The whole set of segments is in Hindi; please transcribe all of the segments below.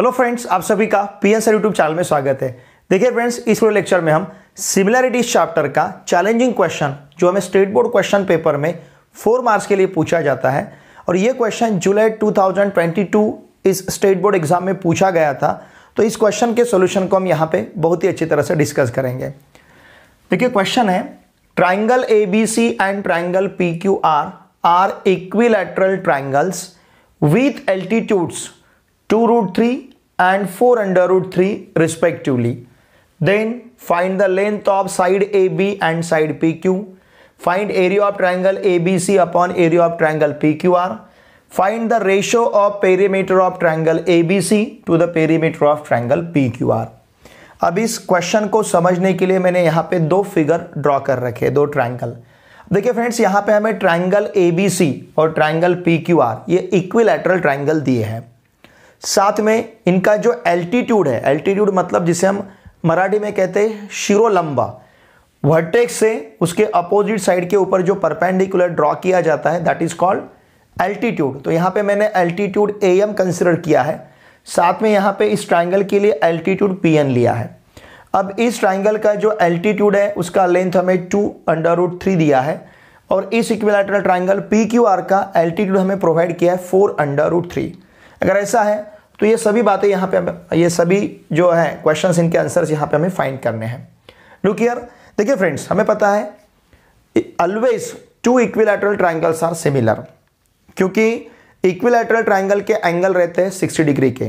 हेलो फ्रेंड्स आप सभी का P N sir YouTube channel में स्वागत है देखिए फ्रेंड्स इस वीडियो लेक्चर में हम सिमिलैरिटीज चैप्टर का चैलेंजिंग क्वेश्चन जो हमें स्टेट बोर्ड क्वेश्चन पेपर में फोर मार्क्स के लिए पूछा जाता है और ये क्वेश्चन जुलाई 2022 इस स्टेट बोर्ड एग्जाम में पूछा गया था तो इस क्वेश्चन के सोल्यूशन को हम यहाँ पर बहुत ही अच्छी तरह से डिस्कस करेंगे देखिए क्वेश्चन है triangle A B C and triangle P Q R are equilateral triangles with altitudes two root three and 4 under root 3 respectively. Then find the length of side AB and side PQ. Find area of triangle ABC upon area of triangle PQR. Find the ratio of perimeter of triangle ABC to the perimeter of triangle PQR. अब इस क्वेश्चन को समझने के लिए मैंने यहाँ पे दो फिगर ड्रॉ कर रखे दो ट्रायंगल देखिए फ्रेंड्स यहाँ पे हमें ट्रायंगल एबीसी और ट्रायंगल पीक्यूआर ये इक्विलैटरल ट्रायंगल दिए हैं साथ में इनका जो एल्टीट्यूड है एल्टीट्यूड मतलब जिसे हम मराठी में कहते हैं शिरोलंबा वर्टेक्स से उसके अपोजिट साइड के ऊपर जो परपेंडिकुलर ड्रॉ किया जाता है दैट इज कॉल्ड एल्टीट्यूड तो यहाँ पे मैंने एल्टीट्यूड ए एम कंसिडर किया है साथ में यहाँ पे इस ट्राइंगल के लिए एल्टीट्यूड पी एन लिया है अब इस ट्राइंगल का जो एल्टीट्यूड है उसका लेंथ हमें टू अंडर रूट थ्री दिया है और इस equilateral triangle P Q R का एल्टीट्यूड हमें प्रोवाइड किया है फोर अंडर रूट थ्री अगर ऐसा है तो ये सभी बातें यहाँ पे हमें ये सभी जो है क्वेश्चंस इनके आंसर्स यहाँ पे हमें फाइंड करने हैं लुकियर देखिए फ्रेंड्स हमें पता है always two equilateral triangles are similar क्योंकि इक्विलैटरल ट्राइंगल के एंगल रहते हैं सिक्सटी डिग्री के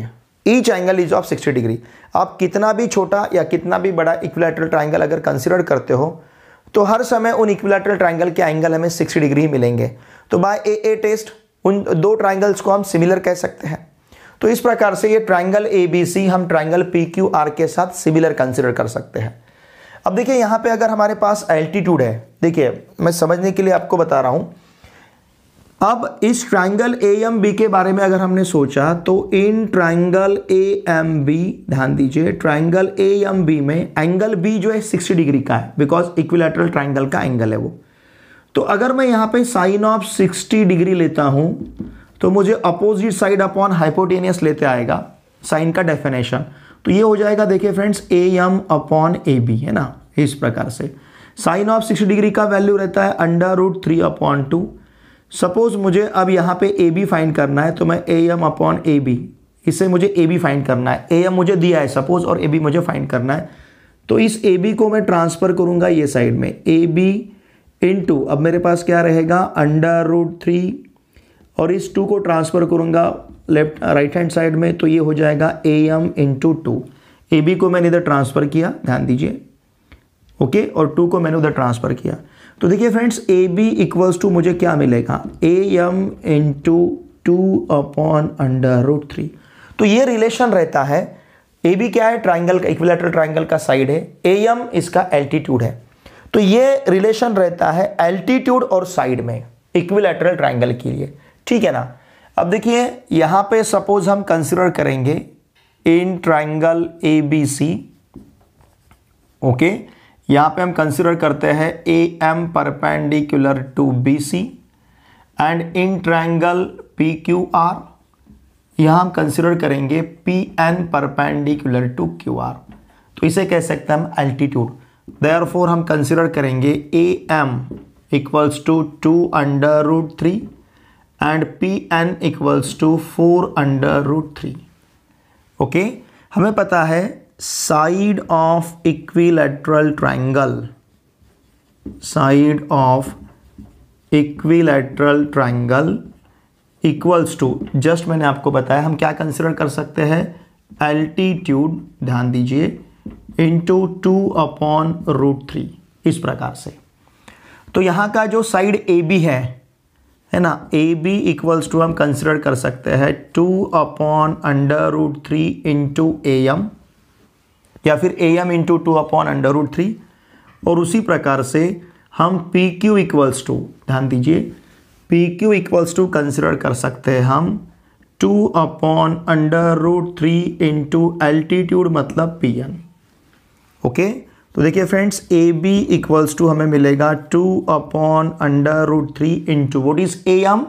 each angle is of sixty degree आप कितना भी छोटा या कितना भी बड़ा इक्विलैटरल ट्राइंगल अगर कंसिडर करते हो तो हर समय उन इक्विलैटरल ट्राइंगल के एंगल हमें सिक्सटी डिग्री ही मिलेंगे तो बाय ए ए टेस्ट उन दो ट्राइंगल्स को हम सिमिलर कह सकते हैं तो इस प्रकार से ये ट्राइंगल ए बी सी हम ट्राइंगल पी क्यू आर के साथ सिमिलर कंसिडर कर सकते हैं अब देखिए यहाँ पे अगर हमारे पास एल्टीट्यूड है देखिए मैं समझने के लिए आपको बता रहा हूँ अब इस ट्राइंगल ए एम बी के बारे में अगर हमने सोचा तो इन ट्राइंगल ए एम बी ध्यान दीजिए ट्राइंगल ए एम बी में एंगल बी जो है 60 डिग्री का है बिकॉज इक्विलेटरल ट्राइंगल का एंगल है वो तो अगर मैं यहाँ पे साइन ऑफ 60 डिग्री लेता हूँ तो मुझे अपोजिट साइड अपॉन हाइपोटेनियस लेते आएगा साइन का डेफिनेशन तो ये हो जाएगा देखिए friends A M upon A B है ना इस प्रकार से साइन ऑफ 60 डिग्री का वैल्यू रहता है under root three upon two suppose मुझे अब यहाँ पे ए बी फाइंड करना है तो मैं A M upon A B इससे मुझे ए बी फाइंड करना है ए एम मुझे दिया है सपोज और ए बी मुझे फाइंड करना है तो इस ए बी को मैं ट्रांसफ़र करूँगा ये साइड में ए बी इनटू अब मेरे पास क्या रहेगा अंडर रूट थ्री और इस टू को ट्रांसफ़र करूंगा लेफ्ट राइट हैंड साइड में तो ये हो जाएगा A M into two A B को मैंने इधर ट्रांसफ़र किया ध्यान दीजिए ओके और टू को मैंने उधर ट्रांसफ़र किया तो देखिए friends A B equals to मुझे क्या मिलेगा A M into two upon under root three तो ये रिलेशन रहता है ए बी क्या है ट्राइंगल का इक्विलेटरल ट्राइंगल का साइड है ए एम इसका एल्टीट्यूड है तो ये रिलेशन रहता है एल्टीट्यूड और साइड में इक्विलेटरल ट्राइंगल के लिए ठीक है ना अब देखिए यहां पे सपोज हम कंसिडर करेंगे इन triangle A B C okay यहां पे हम कंसिडर करते हैं A M perpendicular to B C and इन ट्राइंगल पी क्यू आर यहां हम कंसिडर करेंगे P N perpendicular to Q R तो इसे कह सकते हैं हम एल्टीट्यूड देयर फोर हम कंसिडर करेंगे A M equals to two under root three and P N equals to four under root three okay हमें पता है side of equilateral triangle side of equilateral triangle equals to just मैंने आपको बताया हम क्या कंसिडर कर सकते हैं एल्टीट्यूड ध्यान दीजिए into two upon root three इस प्रकार से तो यहाँ का जो साइड ए बी है है ना ए बी इक्वल्स टू हम कंसिडर कर सकते हैं two upon under root three into A M या फिर A M into two upon under root three और उसी प्रकार से हम पी क्यू इक्वल्स टू ध्यान दीजिए P Q equals to consider कर सकते हैं हम two upon under root three into altitude मतलब पी एन ओके तो देखिए friends A B equals to हमें मिलेगा two upon under root three into what is A M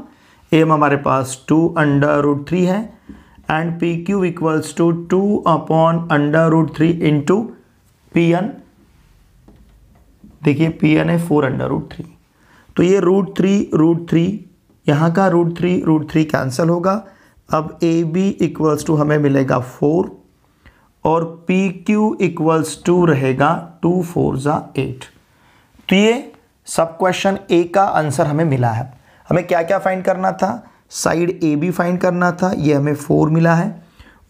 M हमारे पास टू अंडर रूट थ्री है and P Q equals to two upon under root three into P N देखिए पी एन है फोर अंडर रूट थ्री तो ये रूट थ्री रूट थ्री यहाँ का root three root three cancel होगा अब ए बी इक्वल्स टू हमें मिलेगा फोर और पी क्यू इक्वल्स टू रहेगा टू फोर ज़ा एट तो ये सब क्वेश्चन ए का आंसर हमें मिला है हमें क्या क्या फाइंड करना था साइड ए बी फाइंड करना था ये हमें फोर मिला है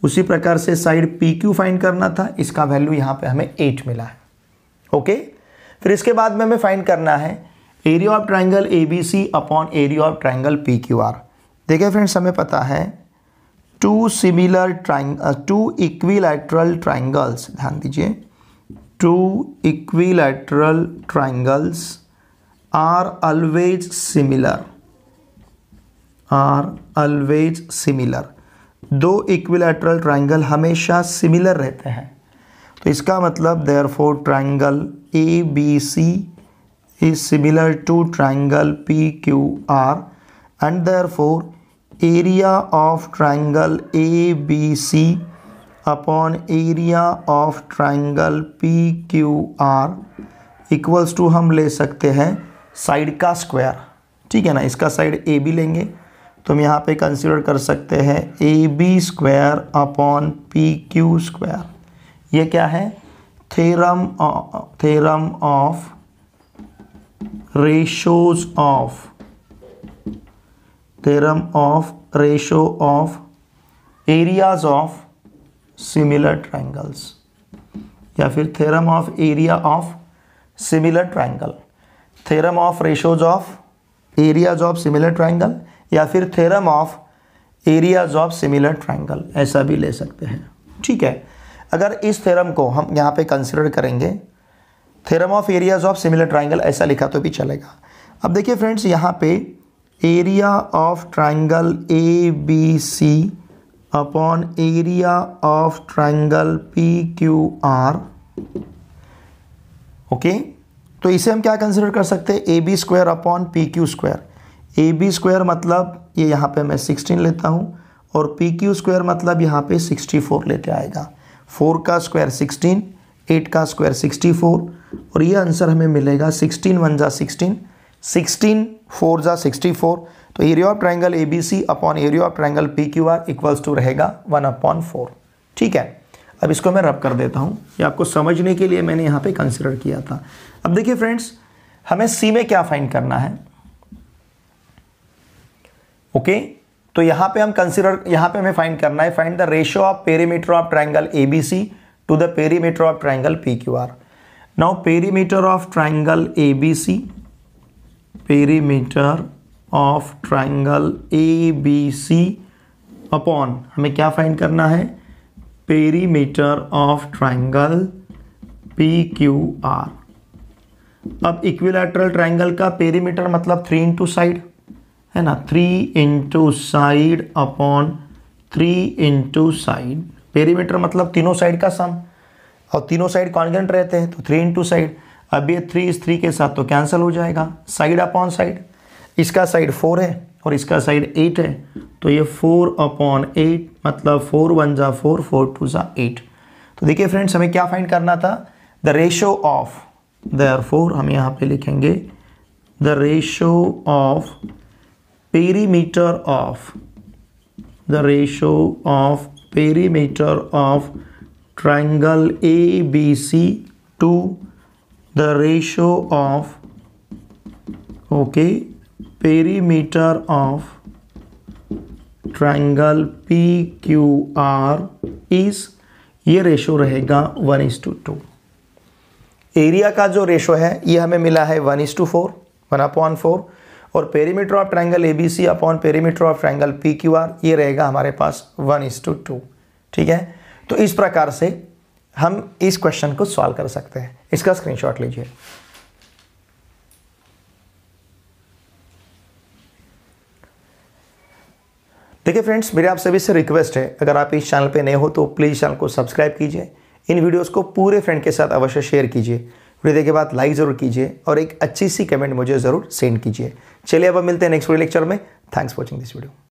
उसी प्रकार से साइड पी क्यू फाइंड करना था इसका वैल्यू यहाँ पे हमें एट मिला है ओके फिर इसके बाद में हमें फाइंड करना है area of triangle A B C upon area of triangle P Q R देखिए फ्रेंड्स हमें पता है two similar triangle two equilateral triangles ध्यान दीजिए two equilateral triangles are always similar are always similar दो इक्विलैटरल ट्राइंगल हमेशा सिमिलर रहते हैं तो इसका मतलब therefore triangle A B C is similar to triangle P Q R and therefore area of triangle A B C upon area of triangle P Q R equals to हम ले सकते हैं साइड का स्क्वायर ठीक है ना इसका साइड ए बी लेंगे तो हम यहाँ पे कंसिडर कर सकते हैं A B square upon P Q square ये क्या है theorem theorem of ratios of theorem of ratio of areas of similar triangles या फिर theorem of area of similar triangle theorem of ratios of areas of similar triangle या फिर theorem of areas of similar triangle ऐसा भी ले सकते हैं ठीक है अगर इस थेरम को हम यहाँ पे कंसिडर करेंगे theorem of areas of similar triangle ऐसा लिखा तो भी चलेगा अब देखिए फ्रेंड्स यहाँ पे area of triangle A B C upon area of triangle P Q R okay तो इसे हम क्या कंसिडर कर सकते हैं A B square upon P Q square A B square मतलब ये यहाँ पे मैं सिक्सटीन लेता हूँ और पी क्यू स्क्वायर मतलब यहाँ पे फोर लेके आएगा फोर का स्क्वायर सिक्सटीन एट का स्क्वायर सिक्सटी फोर और ये आंसर हमें मिलेगा सिक्सटीन वन जा सिक्सटीन सिक्सटीन फोर ज़ा सिक्सटी फोर तो area of triangle A B C upon area of triangle P Q R equals to रहेगा वन अपॉन फोर ठीक है अब इसको मैं रब कर देता हूँ ये आपको समझने के लिए मैंने यहाँ पे कंसिडर किया था अब देखिए फ्रेंड्स हमें सी में क्या फाइंड करना है ओके तो यहाँ पे हम कंसिडर यहाँ पे हमें फाइंड करना है find the ratio of perimeter of triangle A B C to the perimeter of triangle P Q R now perimeter of triangle A B C perimeter of triangle A B C upon हमें क्या फाइंड करना है perimeter of triangle P Q R अब इक्विलेटरल ट्राइंगल का पेरीमीटर मतलब थ्री इंटू साइड है ना three into side upon three into side perimeter मतलब तीनों साइड का सम और तीनों साइड कॉन्गेंट रहते हैं तो थ्री इंटू साइड अब ये थ्री इस थ्री के साथ तो कैंसिल हो जाएगा साइड अपॉन साइड इसका साइड फोर है और इसका साइड एट है तो ये फोर अपॉन एट मतलब फोर वन जा फोर फोर टू जा एट तो देखिए फ्रेंड्स हमें क्या फाइंड करना था the ratio of are four हम यहाँ पे लिखेंगे the ratio of perimeter of the ratio of perimeter of triangle A B C to the ratio of okay perimeter of triangle P Q R is ये रेशो रहेगा one is to two area का जो रेशो है ये हमें मिला है one is to four one upon four और perimeter of triangle A B C upon perimeter of triangle P Q R ये रहेगा हमारे पास वन इज टू टू ठीक है तो इस प्रकार से हम इस क्वेश्चन को सॉल्व कर सकते हैं इसका स्क्रीनशॉट लीजिए देखिए फ्रेंड्स मेरे आप सभी से रिक्वेस्ट है अगर आप इस चैनल पे नए हो तो प्लीज़ चैनल को सब्सक्राइब कीजिए इन वीडियोस को पूरे फ्रेंड के साथ अवश्य शेयर कीजिए वीडियो के बाद लाइक ज़रूर कीजिए और एक अच्छी सी कमेंट मुझे ज़रूर सेंड कीजिए चलिए अब मिलते हैं नेक्स्ट वीडियो लेक्चर में थैंक्स वॉचिंग दिस वीडियो